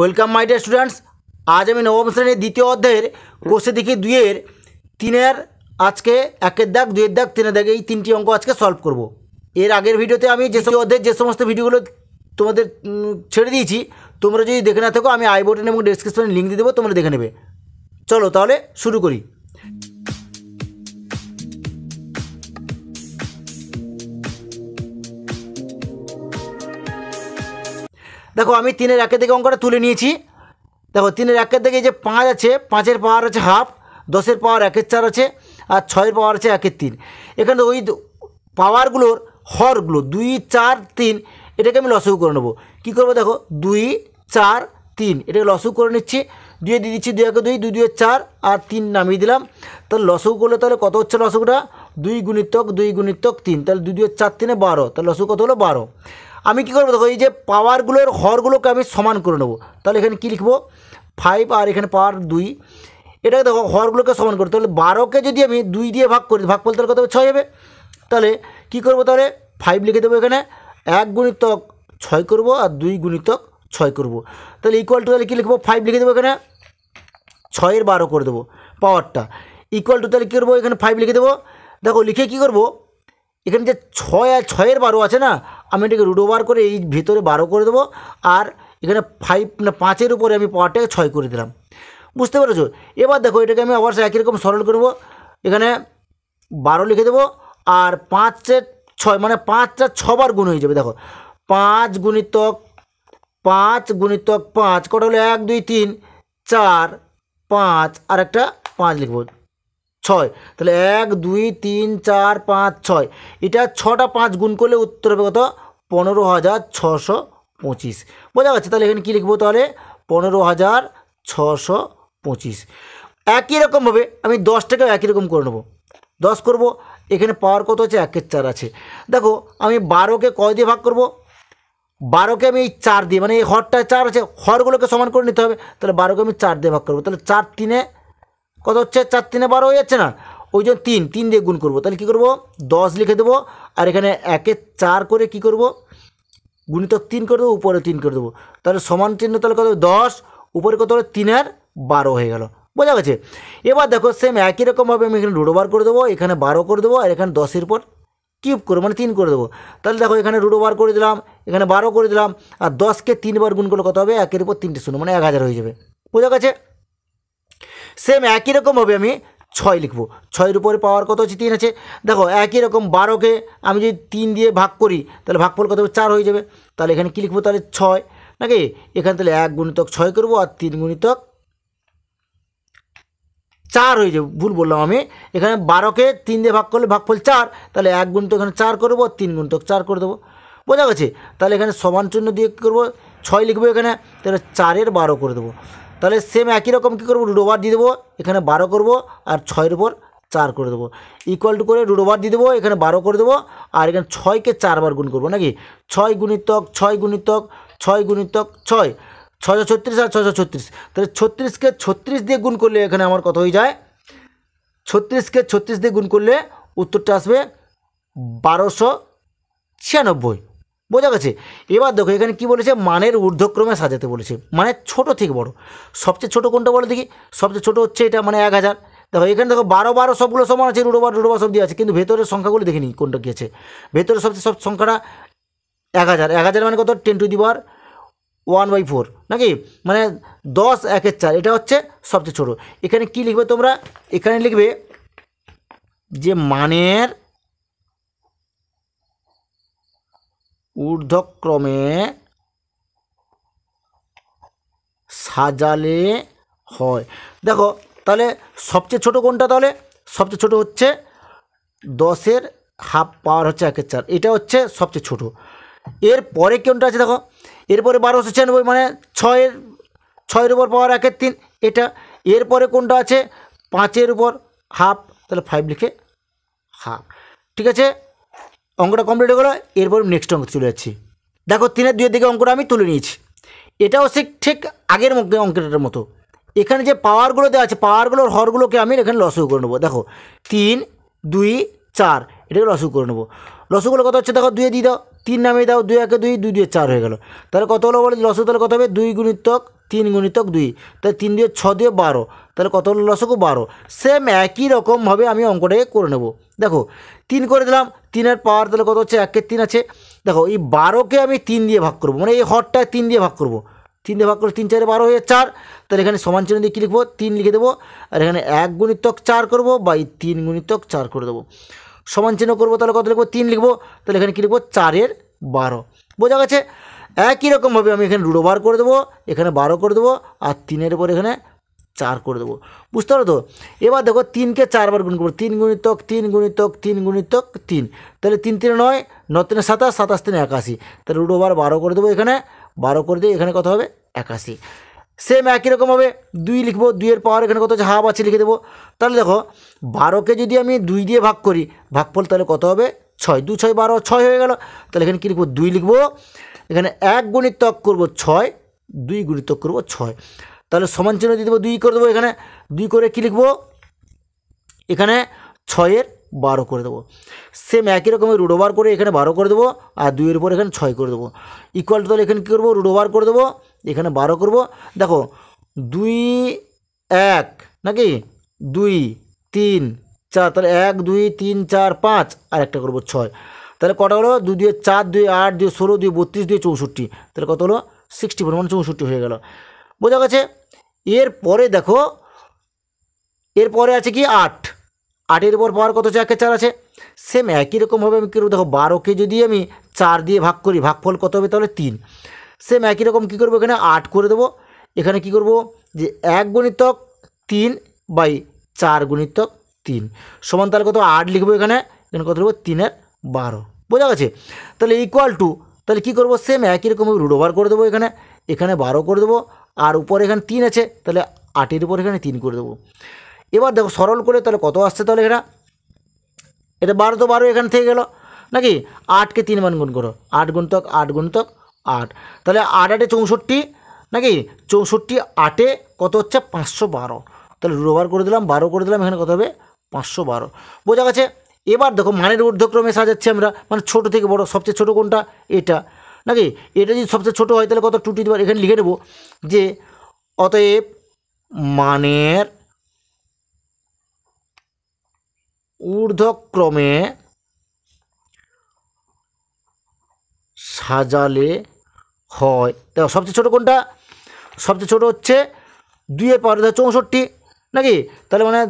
Welcome my dear students আজ আমি নবম শ্রেণীর দ্বিতীয় অধ্যায়ের কোষে দেখি দুইয়ের তিনের আজকে একের দাগ দুইয়ের দাগ তিনের দাগ এই তিনটি অঙ্ক আজকে সলভ করব। এর আগের ভিডিওতে আমি যে অধ্যায়ের যে সমস্ত ভিডিওগুলো তোমাদের ছেড়ে দিয়েছি তোমরা যদি দেখে না থাকো আমি আই বোটেন এবং ডেসক্রিপশনে লিঙ্ক দিয়ে দেবো তোমরা দেখে নেবে চলো তাহলে শুরু করি দেখো আমি তিনের একের থেকে অঙ্কটা তুলে নিয়েছি দেখো তিনের একের থেকে যে পাঁচ আছে পাঁচের পাওয়ার আছে হাফ দশের পাওয়ার একের চার আছে আর ছয়ের পাওয়ার আছে একের তিন এখানে ওই পাওয়ারগুলোর হরগুলো দুই চার তিন এটাকে আমি লসগু করে নেবো কী করবো দেখো দুই চার তিন এটাকে লসগু করে নিচ্ছি দুয়ে দিয়ে দিচ্ছি দুই একে দুই দুই দুয়ে চার আর তিন নামিয়ে দিলাম তাহলে লসগু করলে তাহলে কত হচ্ছে লসকটা দুই গুণিতক দুই গুণিতক তিন তাহলে দুই দুয়ে চার তিনে বারো তাহলে লসগু কত হলো বারো আমি কি করবো দেখো এই যে পাওয়ারগুলোর হরগুলোকে আমি সমান করে নেবো তাহলে এখানে কী লিখবো ফাইভ আর এখানে পাওয়ার দুই এটাকে দেখো হরগুলোকে সমান করতে তাহলে বারোকে যদি আমি দুই দিয়ে ভাগ করি ভাগ করলে তাহলে কত ছয় হবে তাহলে কী করবো তাহলে ফাইভ লিখে দেবো এখানে এক গুণিতক ছয় করব আর দুই গুণিতক ছয় করব তাহলে ইকুয়াল টু তাহলে কী লিখবো ফাইভ লিখে দেবো এখানে ছয়ের বারো করে দেবো পাওয়ারটা ইকুয়াল টু তাহলে কী করবো এখানে ফাইভ লিখে দেবো দেখো লিখে কী করবো এখানে যে ছয় আর ছয়ের বারো আছে না আমি এটাকে রুট ওভার করে এই ভেতরে বারো করে দেবো আর এখানে ফাইভ না পাঁচের উপরে আমি পাওয়ারটাকে ছয় করে দিলাম বুঝতে পেরেছো এবার দেখো এটাকে আমি আবার একই রকম সরল করব এখানে বারো লিখে দেবো আর পাঁচের ছয় মানে পাঁচটা ছবার গুণ হয়ে যাবে দেখো পাঁচ গুণিতক পাঁচ গুণিতক পাঁচ কটা হলো এক দুই তিন চার পাঁচ আর একটা পাঁচ লিখবো ছয় তাহলে এক দুই তিন চার পাঁচ ছয় এটা ছটা পাঁচ গুণ করলে উত্তর হবে কত পনেরো হাজার ছশো পঁচিশ বোঝা যাচ্ছে তাহলে এখানে কী লিখবো তাহলে পনেরো হাজার ছশো পঁচিশ একই রকমভাবে আমি দশটাকেও একই রকম করে নেবো দশ করব এখানে পাওয়ার কত আছে একের চার আছে দেখো আমি বারোকে কয় দিয়ে ভাগ করব বারোকে আমি এই চার দিয়ে মানে এই হরটায় চার আছে হরগুলোকে সমান করে নিতে হবে তাহলে বারোকে আমি চার দিয়ে ভাগ করবো তাহলে চার তিনে কত হচ্ছে চার তিনে বারো হয়ে যাচ্ছে না ওই জন্য তিন তিন দিয়ে গুণ করবো তাহলে কী করবো দশ লিখে দেবো আর এখানে একে চার করে কি করব গুণিতক তিন করে দেবো উপরে তিন করে দেবো তাহলে সমান চিহ্ন তাহলে কত দশ উপরে কত হলো তিন আর বারো হয়ে গেল বোঝা গেছে এবার দেখো সেম একই রকমভাবে আমি এখানে রুডো বার করে দেবো এখানে বারো করে দেবো আর এখানে দশের পর কিউব করে মানে তিন করে দেবো তাহলে দেখো এখানে রুডো বার করে দিলাম এখানে বারো করে দিলাম আর দশকে তিনবার গুণ করলে কত হবে একের উপর তিনটে শূন্য মানে এক হাজার হয়ে যাবে বোঝা গেছে সেম একই রকম হবে আমি ছয় লিখবো ছয়ের উপরে পাওয়ার কত হচ্ছে তিন আছে দেখো একই রকম বারোকে আমি যদি তিন দিয়ে ভাগ করি তাহলে ভাগফল কত চার হয়ে যাবে তাহলে এখানে কী লিখবো তাহলে ছয় নাকি এখানে তাহলে এক গুণিতক ছয় করবো আর তিন গুণিতক চার হয়ে যাবে ভুল বললাম আমি এখানে বারোকে তিন দিয়ে ভাগ করলে ভাগফল চার তাহলে এক গুণিত এখানে চার করবো আর তিন গুণিতক চার করে দেবো বোঝা গেছে তাহলে এখানে সমান চিহ্ন দিয়ে করবো ছয় লিখবো এখানে তাহলে চারের বারো করে দেবো তাহলে সেম একই রকম কী করবো রুট ওভার দিয়ে দেবো এখানে বারো করবো আর ছয়ের উপর চার করে দেবো ইকুয়াল টু করে রুট ওভার দিয়ে দেবো এখানে বারো করে দেবো আর এখানে ছয়কে চারবার গুণ করবো নাকি ছয় গুণিতক ছয় গুণিতক ছয় গুণিতক ছয় ছশো ছত্রিশ আর ছশো ছত্রিশ তাহলে ছত্রিশকে ছত্রিশ দিয়ে গুণ করলে এখানে আমার কত হয়ে যায় ছত্রিশকে ছত্রিশ দিয়ে গুণ করলে উত্তরটা আসবে বারোশো ছিয়ানব্বই বোঝা গেছে এবার দেখো এখানে কি বলেছে মানের ঊর্ধ্বক্রমে সাজাতে বলেছে মানে ছোট থেকে বড় সবচেয়ে ছোট কোনটা বলে দেখি সবচেয়ে ছোট হচ্ছে এটা মানে এক হাজার দেখো এখানে দেখো বারো বারো সবগুলো সমান আছে রুডোবার রুডোবার সব দিয়ে আছে কিন্তু ভেতরের সংখ্যাগুলো দেখে নিই কোনটা কী আছে ভেতরের সবচেয়ে সব সংখ্যাটা এক হাজার এক হাজার মানে কত টেন টু দি বার ওয়ান বাই ফোর নাকি মানে দশ একের চার এটা হচ্ছে সবচেয়ে ছোট এখানে কি লিখবে তোমরা এখানে লিখবে যে মানের ঊর্ধ্বক্রমে সাজালে হয় দেখো তাহলে সবচেয়ে ছোট কোনটা তাহলে সবচেয়ে ছোট হচ্ছে দশের হাফ পাওয়ার হচ্ছে একের চার এটা হচ্ছে সবচেয়ে ছোট এর পরে কোনটা আছে দেখো এরপরে বারোশো ছিয়ানব্বই মানে ছয়ের ছয়ের উপর পাওয়ার একের তিন এটা এরপরে কোনটা আছে পাঁচের উপর হাফ তাহলে ফাইভ লিখে হাফ ঠিক আছে অঙ্কটা কমপ্লিট হয়ে গেলো এরপর নেক্সট অঙ্ক চলে যাচ্ছি দেখো তিনের দুয়ের দিকে অঙ্কটা আমি তুলে নিয়েছি এটাও সে ঠিক আগের অঙ্কটার মতো এখানে যে পাওয়ারগুলো দেওয়া আছে পাওয়ারগুলোর হরগুলোকে আমি এখানে লসু করে নেবো দেখো তিন দুই চার এটাকে লসু করে নেবো লসুগুলো কত হচ্ছে দেখো দুয়ে দিয়ে দাও তিন নামিয়ে দাও দুই একে দুই দুই দুয়ে চার হয়ে গেল তাহলে কত হলো বলে লসু তাহলে কত হবে দুই গুণিতক তিন গুণিতক দুই তাহলে তিন দুয়ে ছ দিয়ে বারো তাহলে কত হলো লসকু বারো সেম একই রকমভাবে আমি অঙ্কটাকে করে নেবো দেখো তিন করে দিলাম তিনের পাওয়ার তাহলে কত হচ্ছে একের তিন আছে দেখো এই বারোকে আমি তিন দিয়ে ভাগ করবো মানে এই হরটায় তিন দিয়ে ভাগ করবো তিন দিয়ে ভাগ করে তিন চারে বারো হয়ে চার তাহলে এখানে সমান চিহ্ন দিয়ে কী লিখবো তিন লিখে দেবো আর এখানে এক গুণিতক চার করবো বা এই তিন গুণিতক চার করে দেবো সমান চিহ্ন করবো তাহলে কত লিখবো তিন লিখবো তাহলে এখানে কী লিখবো চারের বারো বোঝা গেছে একই রকমভাবে আমি এখানে রুডো বার করে দেবো এখানে বারো করে দেবো আর তিনের পর এখানে চার করে দেবো বুঝতে পারো তো এবার দেখো তিনকে চারবার গুণ করবো তিন গুণিতক তিন গুণিতক তিন গুণিতক তিন তাহলে তিন তিন নয় ন তিনে সাতাশ সাতাশ তিনে একাশি তাহলে রুট ওভার বারো করে দেবো এখানে বারো করে দিয়ে এখানে কত হবে একাশি সেম একই রকম হবে দুই লিখবো দুইয়ের পাওয়ার এখানে কত হচ্ছে হাফ আছে লিখে দেবো তাহলে দেখো বারোকে যদি আমি দুই দিয়ে ভাগ করি ভাগফল তাহলে কত হবে ছয় দু ছয় বারো ছয় হয়ে গেল তাহলে এখানে কী লিখবো দুই লিখবো এখানে এক গুণিতক করবো ছয় দুই গুণিতক করবো ছয় তাহলে সমান চিহ্ন দিয়ে দেবো দুই করে দেবো এখানে দুই করে কী লিখবো এখানে ছয়ের বারো করে দেবো সেম একই রকম রুড ওভার করে এখানে বারো করে দেবো আর দুইয়ের উপর এখানে ছয় করে দেবো ইকুয়াল টু তাহলে এখানে কী করবো রুড ওভার করে দেবো এখানে বারো করবো দেখো দুই এক নাকি দুই তিন চার তাহলে এক দুই তিন চার পাঁচ আর একটা করবো ছয় তাহলে কটা হলো দুই দিয়ে চার দুই আট দুই ষোলো দুই বত্রিশ দুই চৌষট্টি তাহলে কত হলো সিক্সটি ফোর মানে চৌষট্টি হয়ে গেলো বোঝা গেছে এর পরে দেখো এর পরে আছে কি আট আটের উপর পাওয়ার কত হচ্ছে একের চার আছে সেম একই রকমভাবে আমি কী করবো দেখো বারোকে যদি আমি চার দিয়ে ভাগ করি ভাগফল কত হবে তাহলে তিন সেম একই রকম কী করবো এখানে আট করে দেবো এখানে কি করব যে এক গণিতক তিন বাই চার গুণিতক তিন সমান তাহলে কত আট লিখবো এখানে এখানে কত লিখবো তিনের বারো বোঝা গেছে তাহলে ইকুয়াল টু তাহলে কী করবো সেম একই রকম রুট ওভার করে দেবো এখানে এখানে বারো করে দেবো আর উপরে এখানে তিন আছে তাহলে আটের উপর এখানে তিন করে দেবো এবার দেখো সরল করে তাহলে কত আসছে তাহলে এটা এটা বারো তো বারো এখান থেকে গেল নাকি আটকে তিন মান গুণ করো আট গুণতক আট গুণতক আট তাহলে আট আটে চৌষট্টি নাকি চৌষট্টি আটে কত হচ্ছে পাঁচশো বারো তাহলে রোবার করে দিলাম বারো করে দিলাম এখানে কত হবে পাঁচশো বারো বোঝা গেছে এবার দেখো মানের ঊর্ধ্বক্রমে সাজাচ্ছি আমরা মানে ছোট থেকে বড় সবচেয়ে ছোট কোনটা এটা নাকি এটা যদি সবচেয়ে ছোটো হয় তাহলে কত টু টু দিবার এখানে লিখে নেব যে অতএব মানের ঊর্ধ্বক্রমে সাজালে হয় দেখো সবচেয়ে ছোটো কোনটা সবচেয়ে ছোটো হচ্ছে দুইয়ের পাওয়ার ধর চৌষট্টি নাকি তাহলে মানে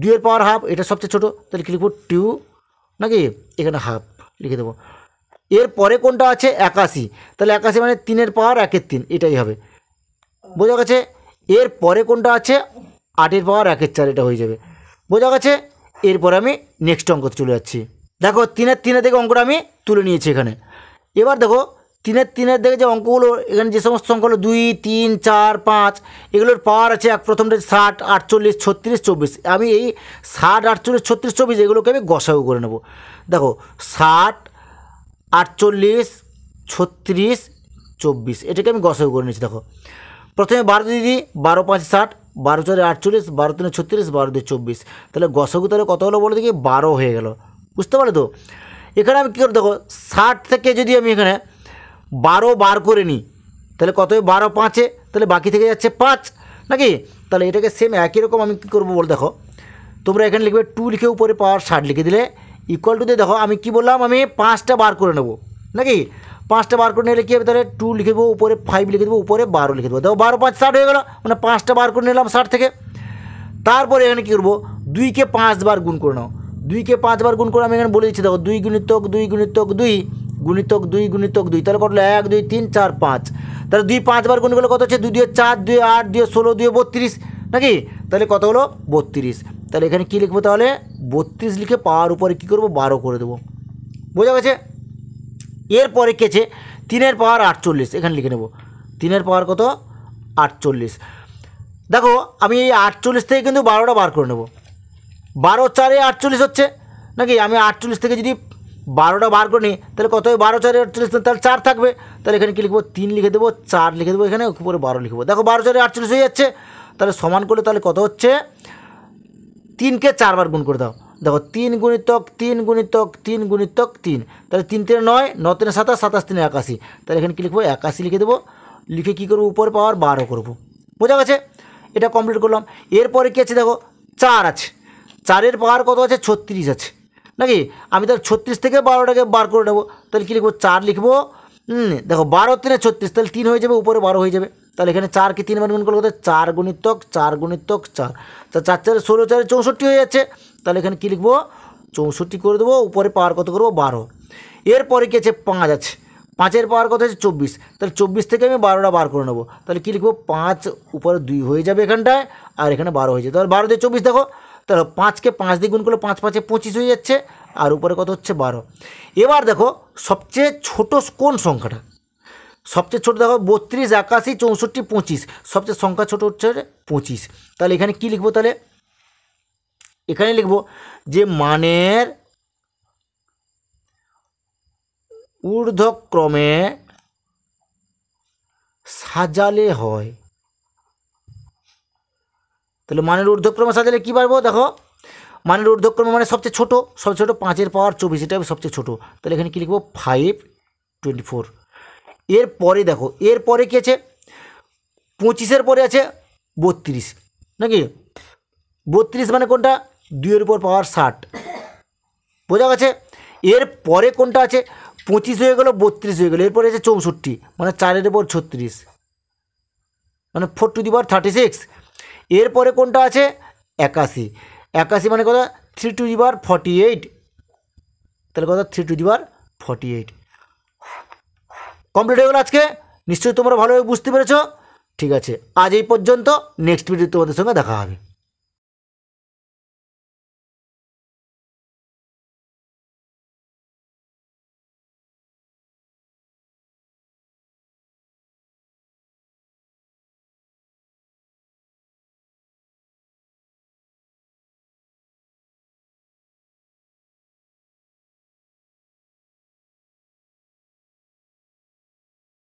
দুইয়ের পাওয়ার হাফ এটা সবচেয়ে ছোটো তাহলে কি লিখবো টু নাকি এখানে হাফ লিখে দেবো এর পরে কোনটা আছে একাশি তাহলে একাশি মানে তিনের পাওয়ার একের তিন এটাই হবে বোঝা গেছে এর পরে কোনটা আছে আটের পাওয়ার একের চার এটা হয়ে যাবে বোঝা গেছে এরপরে আমি নেক্সট অঙ্কতে চলে যাচ্ছি দেখো তিনের তিনের দিকে অঙ্কটা আমি তুলে নিয়েছি এখানে এবার দেখো তিনের তিনের দিকে যে অঙ্কগুলো এখানে যে সমস্ত অঙ্কগুলো দুই তিন চার পাঁচ এগুলোর পাওয়ার আছে এক প্রথমটা ষাট আটচল্লিশ ছত্রিশ চব্বিশ আমি এই ষাট আটচল্লিশ ছত্রিশ চব্বিশ এগুলোকে আমি গসাগু করে নেব দেখো ষাট আটচল্লিশ ছত্রিশ চব্বিশ এটাকে আমি গসব করে নিচ্ছি দেখো প্রথমে বারো দিয়ে দিই বারো পাঁচ ষাট বারো চারে আটচল্লিশ বারো তিনে ছত্রিশ বারো দিয়ে চব্বিশ তাহলে গসগু তাহলে কত হলো বলে দেখি বারো হয়ে গেল বুঝতে পারলে তো এখানে আমি কী করে দেখো ষাট থেকে যদি আমি এখানে বারো বার করে নিই তাহলে কত বারো পাঁচে তাহলে বাকি থেকে যাচ্ছে পাঁচ নাকি তাহলে এটাকে সেম একই রকম আমি কী করবো বলে দেখো তোমরা এখানে লিখবে টু লিখে উপরে পাওয়ার ষাট লিখে দিলে ইকুয়াল টু দিয়ে দেখো আমি কি বললাম আমি পাঁচটা বার করে নেবো নাকি পাঁচটা বার করে নিলে কী হবে তাহলে টু লিখে দেবো উপরে ফাইভ লিখে দেবো উপরে বারো লিখে দেবো দেখো বারো পাঁচ ষাট হয়ে গেলো মানে পাঁচটা বার করে নিলাম ষাট থেকে তারপরে এখানে কী করবো দুইকে পাঁচবার গুণ করে নাও দুইকে পাঁচবার গুণ করে আমি এখানে বলে দিচ্ছি দেখো দুই গুণিতক দুই গুণিতক দুই গুণিতক দুই গুণিতক দুই তাহলে কত এক দুই তিন চার পাঁচ তাহলে দুই পাঁচবার গুণ করলে কত হচ্ছে দুই দুয়ে চার দুই আট দুই ষোলো দুই বত্রিশ নাকি তাহলে কত হলো বত্রিশ তাহলে এখানে কী লিখবো তাহলে বত্রিশ লিখে পাওয়ার উপরে কী করবো বারো করে দেবো বোঝা গেছে এরপরে কেছে তিনের পাওয়ার আটচল্লিশ এখানে লিখে নেব তিনের পাওয়ার কত আটচল্লিশ দেখো আমি এই আটচল্লিশ থেকে কিন্তু বারোটা বার করে নেব বারো চারে আটচল্লিশ হচ্ছে নাকি আমি আটচল্লিশ থেকে যদি বারোটা বার করে নিই তাহলে কত হয় বারো চারে আটচল্লিশ তাহলে চার থাকবে তাহলে এখানে কী লিখবো তিন লিখে দেবো চার লিখে দেবো এখানে উপরে বারো লিখবো দেখো বারো চারে আটচল্লিশ হয়ে যাচ্ছে তাহলে সমান করলে তাহলে কত হচ্ছে তিনকে চারবার গুণ করে দাও দেখো তিন গুণিতক তিন গুণিতক তিন গুণিতক তিন তাহলে তিন তিনে নয় ন তিনে সাতাশ সাতাশ তিনে একাশি তাহলে এখানে কী লিখবো একাশি লিখে দেবো লিখে কী করবো উপর পাওয়ার বারো করবো বোঝা গেছে এটা কমপ্লিট করলাম এরপরে কী আছে দেখো চার আছে চারের পাওয়ার কত আছে ছত্রিশ আছে নাকি আমি তাহলে ছত্রিশ থেকে বারোটাকে বার করে নেবো তাহলে কী লিখবো চার লিখবো দেখো বারো তিনে ছত্রিশ তাহলে তিন হয়ে যাবে উপরে বারো হয়ে যাবে তাহলে এখানে চারকে তিনবার গুণ করলে কত চার গুণিতক চার গুণিতক চার তা চার চারে ষোলো চারে চৌষট্টি হয়ে যাচ্ছে তাহলে এখানে কী লিখবো চৌষট্টি করে দেবো উপরে পাওয়ার কত করবো বারো এরপরে কী আছে পাঁচ আছে পাঁচের পাওয়ার কথা আছে চব্বিশ তাহলে চব্বিশ থেকে আমি বারোটা বার করে নেবো তাহলে কী লিখবো পাঁচ উপরে দুই হয়ে যাবে এখানটায় আর এখানে বারো হয়ে যাবে তাহলে বারো দিয়ে চব্বিশ দেখো তাহলে পাঁচকে পাঁচ দিয়ে গুণ করলে পাঁচ পাঁচে পঁচিশ হয়ে যাচ্ছে আর উপরে কত হচ্ছে বারো এবার দেখো সবচেয়ে ছোট কোন সংখ্যাটা সবচেয়ে ছোটো দেখো বত্রিশ একাশি চৌষট্টি পঁচিশ সবচেয়ে সংখ্যা ছোটো হচ্ছে পঁচিশ তাহলে এখানে কি লিখবো তাহলে এখানে লিখবো যে মানের ঊর্ধ্বক্রমে সাজালে হয় তাহলে মানের ঊর্ধ্বক্রমে সাজালে কী পারবো দেখো মানের ঊর্ধ্বক্রমে মানে সবচেয়ে ছোটো সবচেয়ে ছোটো পাঁচের পাওয়ার চব্বিশ এটা সবচেয়ে ছোটো তাহলে এখানে কী লিখবো ফাইভ টোয়েন্টি ফোর এর পরে দেখো এর পরে কী আছে পঁচিশের পরে আছে বত্রিশ নাকি বত্রিশ মানে কোনটা দুইয়ের উপর পাওয়ার ষাট বোঝা গেছে এর পরে কোনটা আছে পঁচিশ হয়ে গেলো বত্রিশ হয়ে গেলো এরপরে আছে চৌষট্টি মানে চারের উপর ছত্রিশ মানে four to the power thirty six এরপরে কোনটা আছে একাশি একাশি মানে কথা three to the power forty eight তাহলে কথা three to the power forty eight complete হয়ে গেল আজকে নিশ্চয়ই তোমরা ভালোভাবে বুঝতে পেরেছ ঠিক আছে আজ এই পর্যন্ত নেক্সট ভিডিও তোমাদের সঙ্গে দেখা হবে